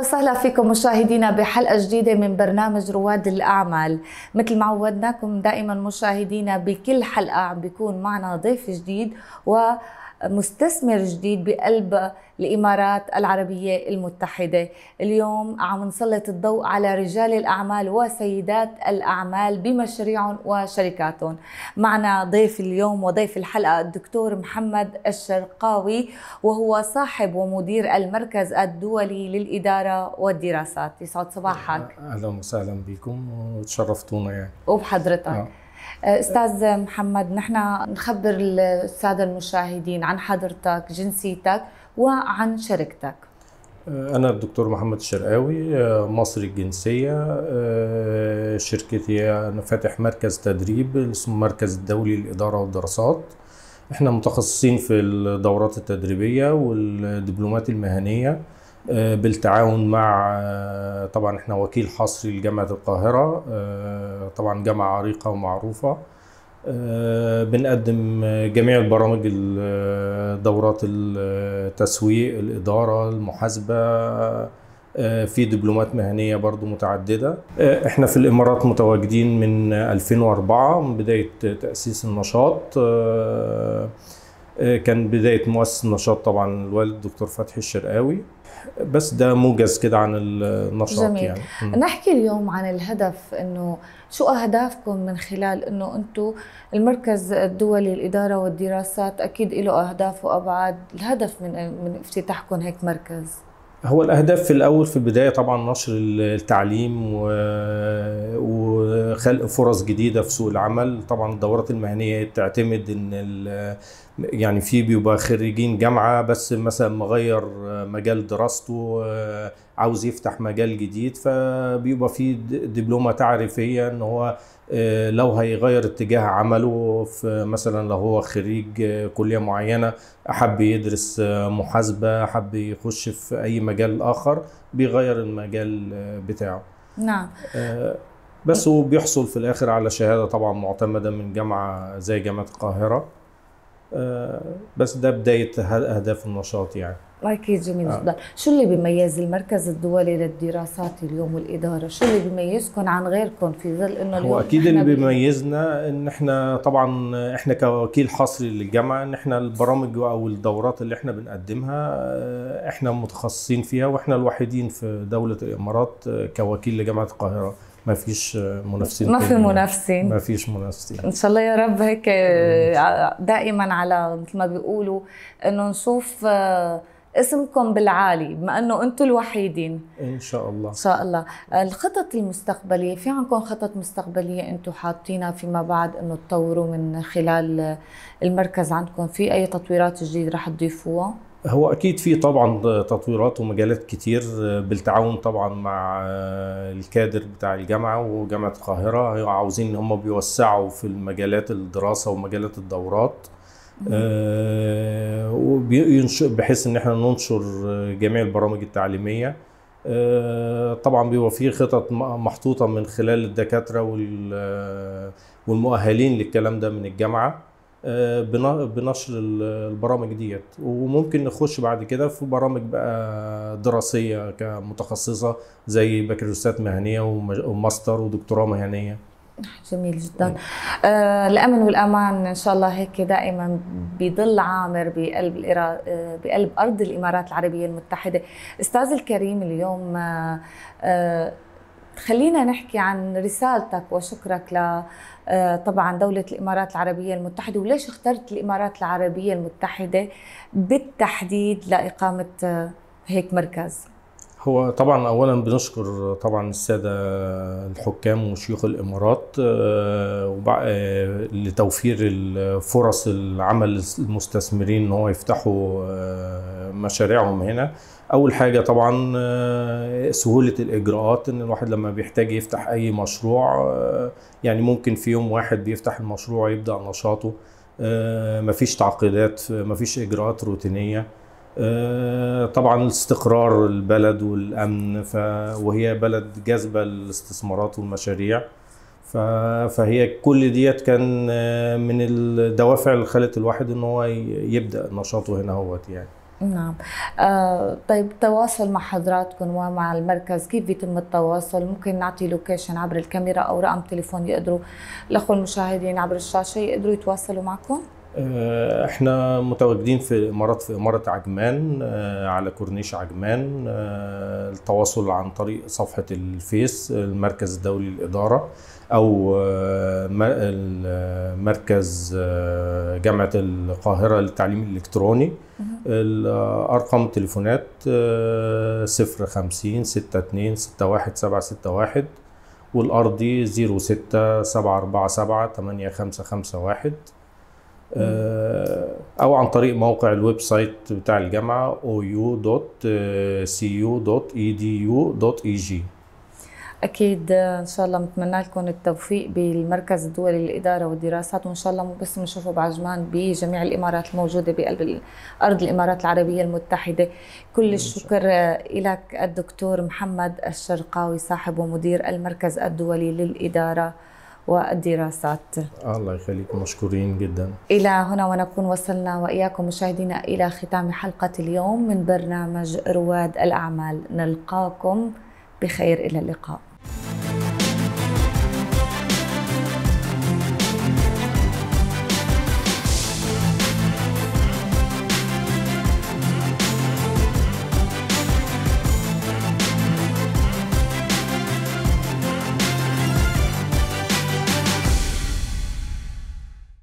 وسهلا فيكم مشاهدينا بحلقة جديدة من برنامج رواد الأعمال مثل ما عودناكم دائما مشاهدينا بكل حلقة عم بيكون معنا ضيف جديد ومستثمر جديد بقلب الإمارات العربية المتحدة اليوم عم نسلط الضوء على رجال الأعمال وسيدات الأعمال بمشاريعهم وشركاتهم معنا ضيف اليوم وضيف الحلقة الدكتور محمد الشرقاوي وهو صاحب ومدير المركز الدولي للإدارة والدراسات يسعد صباحك أهلا وسهلا بكم وتشرفتونا يعني وبحضرتك أه. استاذ محمد نحن نخبر الساده المشاهدين عن حضرتك جنسيتك وعن شركتك أه، أنا الدكتور محمد الشرقاوي أه، مصري الجنسية أه، شركتي أنا فاتح مركز تدريب اسمه مركز الدولي للإدارة والدراسات احنا متخصصين في الدورات التدريبية والدبلومات المهنية آه، بالتعاون مع آه، طبعا احنا وكيل حصري لجامعه القاهره آه، طبعا جامعه عريقه ومعروفه بنقدم جميع البرامج دورات التسويق الاداره المحاسبه في دبلومات مهنيه برضو متعدده احنا في الامارات متواجدين من 2004 من بدايه تاسيس النشاط آه، كان بدايه مؤسس النشاط طبعا الوالد الدكتور فتحي الشرقاوي بس ده موجز كده عن النشاط جميل. يعني م. نحكي اليوم عن الهدف انه شو اهدافكم من خلال انه انتم المركز الدولي الاداره والدراسات اكيد له اهداف وابعاد الهدف من من افتتاحكم هيك مركز هو الأهداف في الأول في البداية طبعا نشر التعليم وخلق فرص جديدة في سوق العمل طبعا الدورات المهنية بتعتمد إن يعني في بيبقى خريجين جامعة بس مثلا مغير مجال دراسته عاوز يفتح مجال جديد فبيبقى في دبلومه تعريفيه ان هو آه، لو هيغير اتجاه عمله في مثلا لو هو خريج آه، كليه معينه حب يدرس آه، محاسبه حب يخش في اي مجال اخر بيغير المجال بتاعه نعم بس وبيحصل في الاخر على شهاده طبعا معتمده من جامعه زي جامعه القاهره بس ده بدايه اهداف النشاط يعني أكيد جميل آه. جدا شو اللي بيميز المركز الدولي للدراسات اليوم والإدارة شو اللي بيميزكم عن غيركم في ظل إنه هو أكيد اللي بيميزنا إن إحنا طبعا إحنا كوكيل حصري للجامعة إن إحنا البرامج أو الدورات اللي إحنا بنقدمها آه، إحنا متخصصين فيها وإحنا الوحيدين في دولة الإمارات آه، كوكيل لجامعة القاهرة ما فيش آه، منافسين ما في منافسين ما فيش منافسين ان شاء الله يا رب هيك دائما على مثل ما بيقولوا انه نشوف اسمكم بالعالي بما انه انتم الوحيدين ان شاء الله ان شاء الله الخطط المستقبليه في عندكم خطط مستقبليه انتم حاطينها فيما بعد انه تطوروا من خلال المركز عندكم في اي تطويرات جديده رح تضيفوها هو اكيد في طبعا تطويرات ومجالات كتير بالتعاون طبعا مع الكادر بتاع الجامعه وجامعه القاهره عاوزين ان هم بيوسعوا في المجالات الدراسه ومجالات الدورات بحيث ان احنا ننشر آه، جميع البرامج التعليميه آه، طبعا بيبقى في خطط محطوطه من خلال الدكاتره آه، والمؤهلين للكلام ده من الجامعه بنشر البرامج ديت وممكن نخش بعد كده في برامج بقى دراسيه كمتخصصه زي بكالوريوسات مهنيه وماستر ودكتوراه مهنيه جميل جدا إيه. آه الامن والامان ان شاء الله هيك دائما بيضل عامر بقلب الإرا... بقلب ارض الامارات العربيه المتحده استاذ الكريم اليوم آه, آه، خلينا نحكي عن رسالتك وشكرك ل آه، طبعا دولة الإمارات العربية المتحدة وليش اخترت الإمارات العربية المتحدة بالتحديد لإقامة آه، هيك مركز؟ هو طبعا اولا بنشكر طبعا الساده الحكام وشيوخ الامارات آه، آه، لتوفير فرص العمل للمستثمرين ان هو يفتحوا آه، مشاريعهم هنا اول حاجه طبعا سهوله الاجراءات ان الواحد لما بيحتاج يفتح اي مشروع يعني ممكن في يوم واحد بيفتح المشروع يبدا نشاطه مفيش تعقيدات مفيش اجراءات روتينيه آه، طبعا استقرار البلد والامن ف... وهي بلد جاذبه للاستثمارات والمشاريع ف... فهي كل ديت كان آه، من الدوافع اللي خلت الواحد ان هو يبدا نشاطه هنا هوت يعني نعم آه طيب تواصل مع حضراتكم ومع المركز كيف بيتم التواصل ممكن نعطي لوكيشن عبر الكاميرا او رقم تليفون يقدروا الاخوه المشاهدين عبر الشاشه يقدروا يتواصلوا معكم آه، احنا متواجدين في امارات في اماره عجمان آه، على كورنيش عجمان آه، التواصل عن طريق صفحه الفيس المركز الدولي للاداره او مركز جامعه القاهره للتعليم الالكتروني الارقام التليفونات 050 62 61 761 والارضي 06 747 8551 آه، او عن طريق موقع الويب سايت بتاع الجامعه ou.cu.edu.eg آه، اكيد آه، ان شاء الله بنتمنى لكم التوفيق بالمركز الدولي للاداره والدراسات وان شاء الله بس بنشوفه بعجمان بجميع الامارات الموجوده بقلب ارض الامارات العربيه المتحده كل الشكر لك الدكتور محمد الشرقاوي صاحب ومدير المركز الدولي للاداره والدراسات الله يخليك مشكورين جدا إلى هنا ونكون وصلنا وإياكم مشاهدينا إلى ختام حلقة اليوم من برنامج رواد الأعمال نلقاكم بخير إلى اللقاء